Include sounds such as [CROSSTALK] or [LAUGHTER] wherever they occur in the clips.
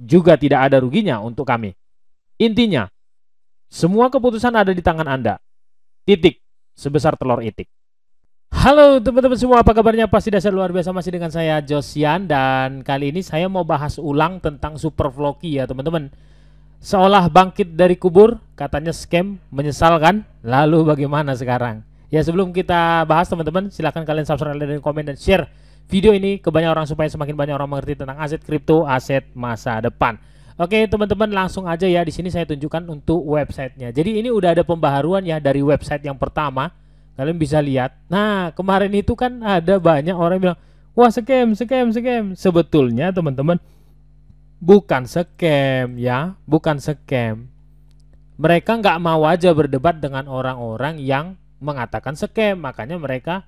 juga tidak ada ruginya untuk kami. Intinya, semua keputusan ada di tangan Anda. Titik, sebesar telur itik. Halo teman-teman semua, apa kabarnya? Pasti dasar luar biasa masih dengan saya Josian dan kali ini saya mau bahas ulang tentang Super vlogi ya teman-teman. Seolah bangkit dari kubur, katanya scam, menyesalkan. Lalu bagaimana sekarang? Ya sebelum kita bahas teman-teman, silahkan kalian subscribe, dan komen, dan share video ini ke banyak orang supaya semakin banyak orang mengerti tentang aset kripto, aset masa depan. Oke, teman-teman langsung aja ya di sini saya tunjukkan untuk websitenya. Jadi ini udah ada pembaharuan ya dari website yang pertama. Kalian bisa lihat. Nah, kemarin itu kan ada banyak orang bilang, "Wah, scam, scam, scam." Sebetulnya, teman-teman, bukan scam ya, bukan scam. Mereka nggak mau aja berdebat dengan orang-orang yang mengatakan scam, makanya mereka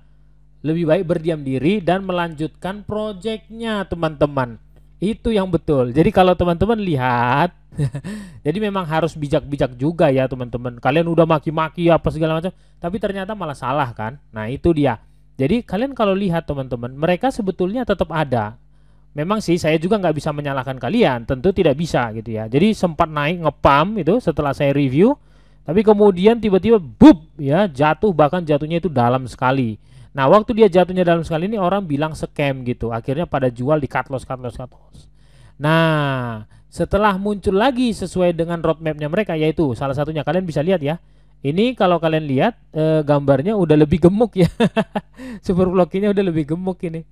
lebih baik berdiam diri dan melanjutkan proyeknya teman-teman itu yang betul jadi kalau teman-teman lihat [LAUGHS] jadi memang harus bijak-bijak juga ya teman-teman kalian udah maki-maki apa segala macam tapi ternyata malah salah kan nah itu dia jadi kalian kalau lihat teman-teman mereka sebetulnya tetap ada memang sih saya juga nggak bisa menyalahkan kalian tentu tidak bisa gitu ya jadi sempat naik ngepam itu setelah saya review tapi kemudian tiba-tiba bub ya jatuh bahkan jatuhnya itu dalam sekali Nah, waktu dia jatuhnya dalam sekali ini orang bilang scam gitu. Akhirnya pada jual di cut loss, cut loss, cut loss. Nah, setelah muncul lagi sesuai dengan roadmapnya mereka, yaitu salah satunya kalian bisa lihat ya. Ini kalau kalian lihat eh, gambarnya udah lebih gemuk ya. [LAUGHS] Super ini udah lebih gemuk ini.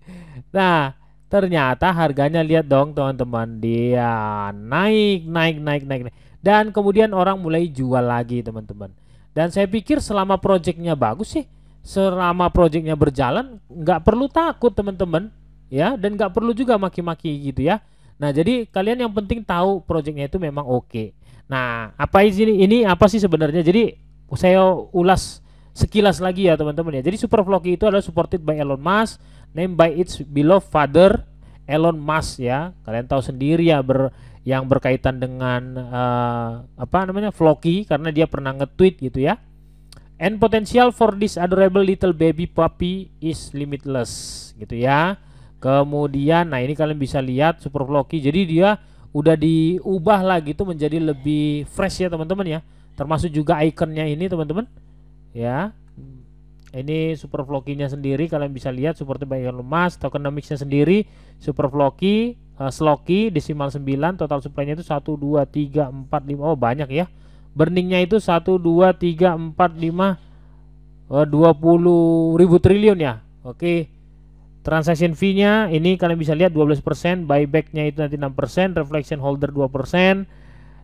Nah, ternyata harganya lihat dong teman-teman dia naik, naik, naik, naik, naik. Dan kemudian orang mulai jual lagi teman-teman. Dan saya pikir selama projectnya bagus sih selama proyeknya berjalan nggak perlu takut teman-teman ya dan nggak perlu juga maki-maki gitu ya nah jadi kalian yang penting tahu proyeknya itu memang oke okay. nah apa ini ini apa sih sebenarnya jadi saya ulas sekilas lagi ya teman-teman ya jadi super vlog itu adalah supported by Elon Musk named by its beloved father Elon Musk ya kalian tahu sendiri ya ber yang berkaitan dengan uh, apa namanya vlogi karena dia pernah nge-tweet gitu ya And potential for this adorable little baby puppy is limitless gitu ya. Kemudian nah ini kalian bisa lihat Super floki Jadi dia udah diubah lagi tuh menjadi lebih fresh ya teman-teman ya. Termasuk juga ikonnya ini teman-teman. Ya. Ini Super flokinya sendiri kalian bisa lihat seperti bagian lemas, tokenomics-nya sendiri, Super Floki, uh, eh, Sloki, desimal 9, total supply-nya itu 1 2 3 4 5. Oh, banyak ya burningnya itu 1 2 3 4 5 20 ribu triliun ya oke okay. transaction fee nya ini kalian bisa lihat 12% buyback nya itu nanti 6% reflection holder 2%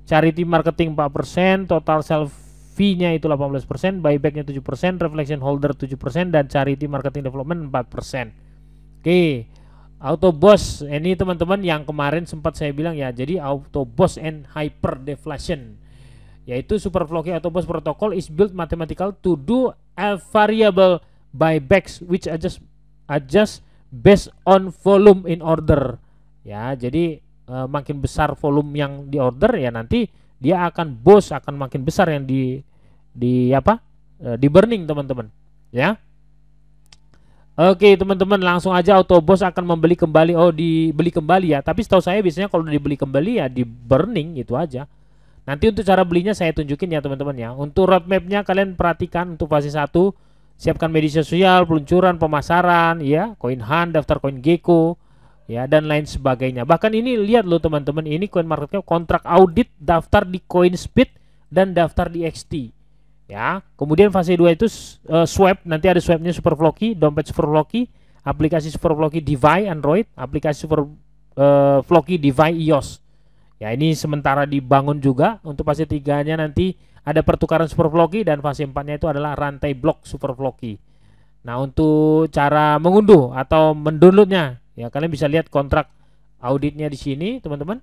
charity marketing 4% total self fee nya itu 18% buyback nya 7% reflection holder 7% dan charity marketing development 4% oke okay. Autobos ini teman-teman yang kemarin sempat saya bilang ya jadi Autobos and Hyper Deflation yaitu superflocking atau bos protokol is built mathematical to do a variable by backs which adjust adjust based on volume in order ya jadi e, makin besar volume yang di order ya nanti dia akan bos akan makin besar yang di di apa e, di burning teman-teman ya Oke teman-teman langsung aja Autobos akan membeli kembali oh dibeli kembali ya tapi setahu saya biasanya kalau dibeli kembali ya di burning itu aja Nanti untuk cara belinya saya tunjukin ya teman-teman ya. Untuk roadmapnya kalian perhatikan untuk fase 1 siapkan media sosial, peluncuran, pemasaran, ya, koin hand daftar koin gecko, ya dan lain sebagainya. Bahkan ini lihat loh teman-teman, ini koin marketnya kontrak audit daftar di koin speed dan daftar di XT. Ya, kemudian fase 2 itu uh, swap, nanti ada swapnya super floki, dompet super floki, aplikasi super floki device Android, aplikasi Super uh, eh, floki iOS. Ya ini sementara dibangun juga untuk fase 3-nya nanti ada pertukaran super Floki dan fase 4-nya itu adalah rantai blok super Floki. Nah, untuk cara mengunduh atau mendownloadnya, ya kalian bisa lihat kontrak auditnya di sini, teman-teman.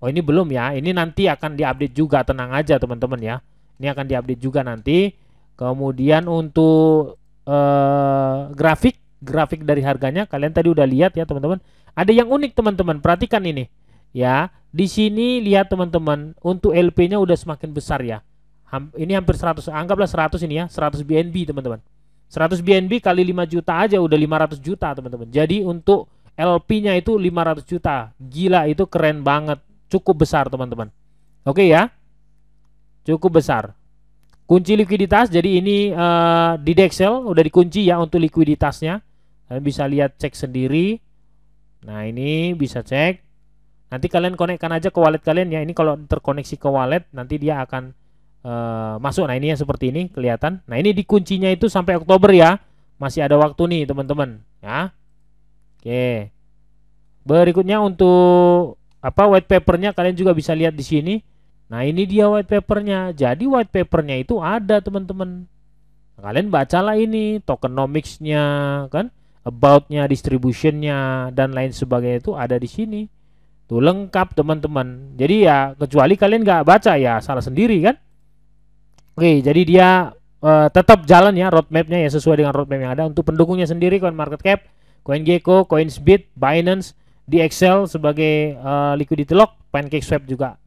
Oh, ini belum ya. Ini nanti akan diupdate juga, tenang aja teman-teman ya. Ini akan diupdate juga nanti. Kemudian untuk eh, grafik, grafik dari harganya kalian tadi udah lihat ya, teman-teman. Ada yang unik, teman-teman. Perhatikan ini ya di sini lihat teman-teman untuk LP-nya udah semakin besar ya ini hampir 100 anggaplah 100 ini ya 100 BNB teman-teman 100 BNB kali 5 juta aja udah 500 juta teman-teman jadi untuk LP-nya itu 500 juta gila itu keren banget cukup besar teman-teman oke ya cukup besar kunci likuiditas jadi ini uh, di Dexel udah dikunci ya untuk likuiditasnya kalian bisa lihat cek sendiri nah ini bisa cek Nanti kalian konekkan aja ke wallet kalian ya. Ini kalau terkoneksi ke wallet nanti dia akan uh, masuk. Nah, ini yang seperti ini kelihatan. Nah, ini dikuncinya itu sampai Oktober ya. Masih ada waktu nih, teman-teman, ya. Oke. Berikutnya untuk apa white papernya kalian juga bisa lihat di sini. Nah, ini dia white papernya. Jadi white papernya itu ada, teman-teman. Nah, kalian bacalah ini tokenomics-nya kan, about-nya, distribution-nya dan lain sebagainya itu ada di sini. Tuh lengkap teman-teman. Jadi ya kecuali kalian nggak baca ya salah sendiri kan. Oke, jadi dia uh, tetap jalan ya roadmapnya ya sesuai dengan roadmap yang ada untuk pendukungnya sendiri coin market cap, gecko coin coin speed Binance, di Excel sebagai uh, liquidity lock, pancake swap juga.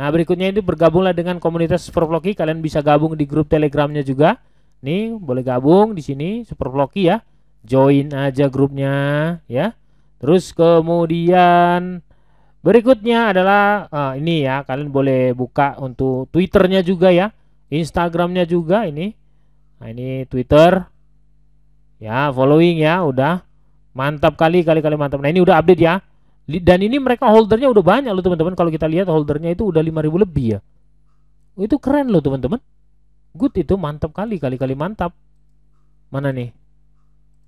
Nah, berikutnya itu bergabunglah dengan komunitas Superfloki. Kalian bisa gabung di grup Telegramnya juga. Nih, boleh gabung di sini Superfloki ya. Join aja grupnya ya. Terus kemudian Berikutnya adalah uh, ini ya, kalian boleh buka untuk Twitternya juga ya, Instagramnya juga ini. Nah ini Twitter, ya following ya, udah mantap kali kali kali mantap. Nah ini udah update ya. Dan ini mereka holdernya udah banyak loh teman-teman. Kalau kita lihat holdernya itu udah 5.000 lebih ya. Oh, itu keren loh teman-teman. Good itu mantap kali kali kali mantap. Mana nih?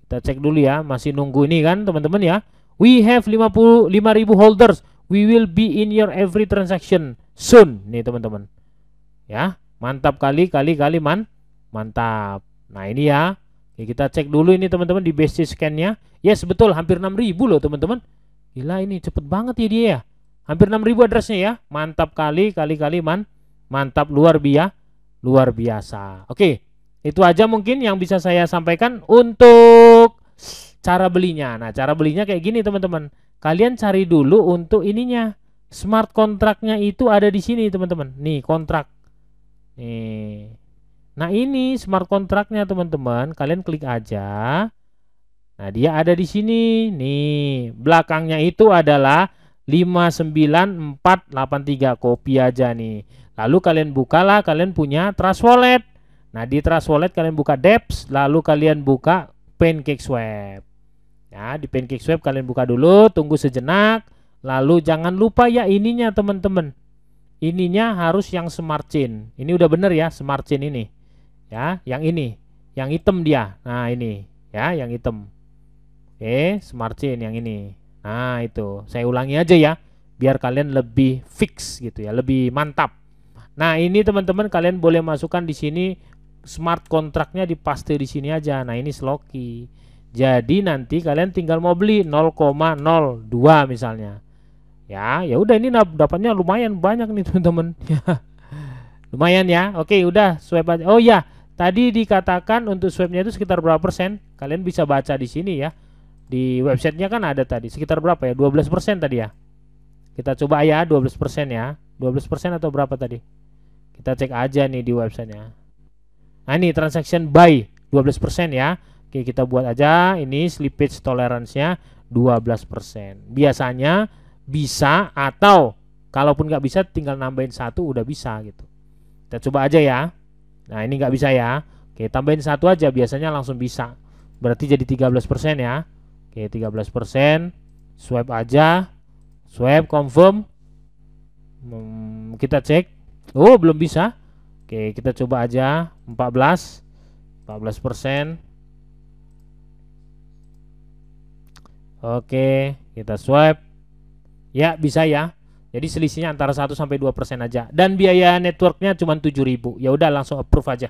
Kita cek dulu ya, masih nunggu ini kan teman-teman ya. We have 55.000 holders we will be in your every transaction soon nih teman-teman ya mantap kali kali kali man mantap nah ini ya kita cek dulu ini teman-teman di basis scan-nya yes betul hampir 6000 loh teman-teman gila ini cepet banget ya dia ya hampir 6000 addressnya ya mantap kali kali kali man mantap luar biasa ya. luar biasa oke itu aja mungkin yang bisa saya sampaikan untuk cara belinya nah cara belinya kayak gini teman-teman Kalian cari dulu untuk ininya. Smart kontraknya itu ada di sini, teman-teman. Nih, kontrak. Nih. Nah, ini smart kontraknya, teman-teman. Kalian klik aja. Nah, dia ada di sini. Nih, belakangnya itu adalah 59483 kopi aja nih. Lalu kalian bukalah kalian punya Trust Wallet. Nah, di Trust Wallet kalian buka deps lalu kalian buka Pancake Swap. Ya, di Pancake Swap kalian buka dulu, tunggu sejenak. Lalu jangan lupa ya ininya teman-teman. Ininya harus yang smart chain. Ini udah bener ya smart chain ini. Ya, yang ini. Yang hitam dia. Nah, ini ya, yang hitam. Oke, smart chain yang ini. Nah, itu. Saya ulangi aja ya biar kalian lebih fix gitu ya, lebih mantap. Nah, ini teman-teman kalian boleh masukkan di sini smart kontraknya dipaste di sini aja. Nah, ini Sloki. Jadi nanti kalian tinggal mau beli 0,02 misalnya. Ya, ya udah ini dapatnya lumayan banyak nih [LAUGHS] teman-teman. Ya. lumayan ya. Oke, udah swipe aja. Oh ya, tadi dikatakan untuk swipe-nya itu sekitar berapa persen? Kalian bisa baca di sini ya. Di websitenya kan ada tadi sekitar berapa ya? 12 persen tadi ya. Kita coba ya 12 persen ya. 12 persen atau berapa tadi? Kita cek aja nih di websitenya. Nah ini transaction buy 12 persen ya Oke, kita buat aja ini slippage tolerance-nya 12%. Biasanya bisa atau kalaupun nggak bisa tinggal nambahin satu udah bisa gitu. Kita coba aja ya. Nah, ini nggak bisa ya. Oke, tambahin satu aja biasanya langsung bisa. Berarti jadi 13% ya. Oke, 13%. Swipe aja. Swipe confirm. Hmm, kita cek. Oh, belum bisa. Oke, kita coba aja 14. 14%. Oke, kita swipe. Ya, bisa ya. Jadi selisihnya antara 1 sampai 2% aja. Dan biaya networknya cuma 7000 Ya udah langsung approve aja.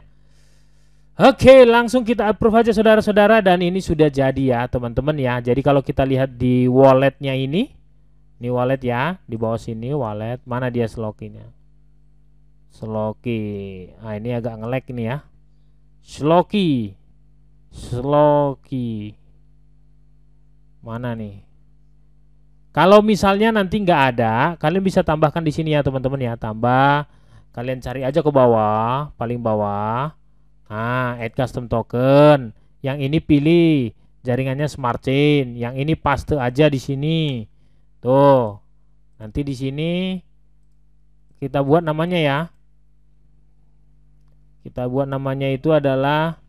Oke, langsung kita approve aja saudara-saudara. Dan ini sudah jadi ya teman-teman ya. Jadi kalau kita lihat di walletnya ini. Ini wallet ya. Di bawah sini wallet. Mana dia slokinya? Sloki. Nah ini agak ngelek ini ya. Sloki. Sloki. Mana nih? Kalau misalnya nanti nggak ada, kalian bisa tambahkan di sini ya teman-teman ya. Tambah, kalian cari aja ke bawah, paling bawah. Nah, add custom token. Yang ini pilih jaringannya smart chain. Yang ini paste aja di sini. Tuh. Nanti di sini kita buat namanya ya. Kita buat namanya itu adalah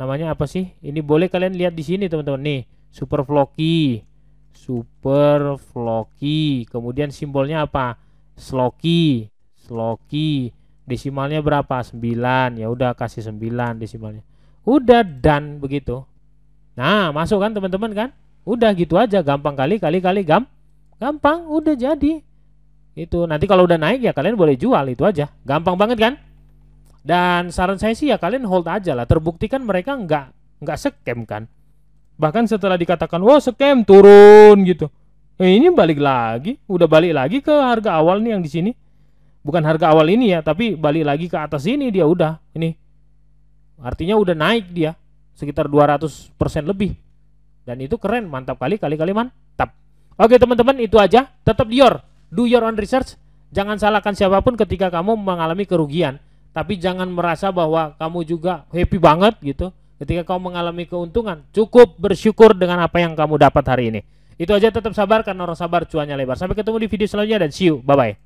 namanya apa sih? Ini boleh kalian lihat di sini teman-teman nih super Floki, super Floki. Kemudian simbolnya apa? Sloki, Sloki. Desimalnya berapa? 9. Ya udah kasih 9 desimalnya. Udah dan begitu. Nah, masuk kan teman-teman kan? Udah gitu aja, gampang kali kali kali gam. Gampang, udah jadi. Itu nanti kalau udah naik ya kalian boleh jual itu aja. Gampang banget kan? Dan saran saya sih ya kalian hold aja lah. terbukti kan mereka nggak nggak scam kan? Bahkan setelah dikatakan wah oh, scam turun gitu. Eh, ini balik lagi, udah balik lagi ke harga awal nih yang di sini. Bukan harga awal ini ya, tapi balik lagi ke atas ini dia udah ini. Artinya udah naik dia sekitar 200% lebih. Dan itu keren, mantap kali kali-kali mantap. Oke teman-teman, itu aja. Tetap Dior, do your own research. Jangan salahkan siapapun ketika kamu mengalami kerugian, tapi jangan merasa bahwa kamu juga happy banget gitu. Ketika kau mengalami keuntungan, cukup bersyukur dengan apa yang kamu dapat hari ini. Itu aja tetap sabar karena orang sabar cuannya lebar. Sampai ketemu di video selanjutnya dan see you. Bye-bye.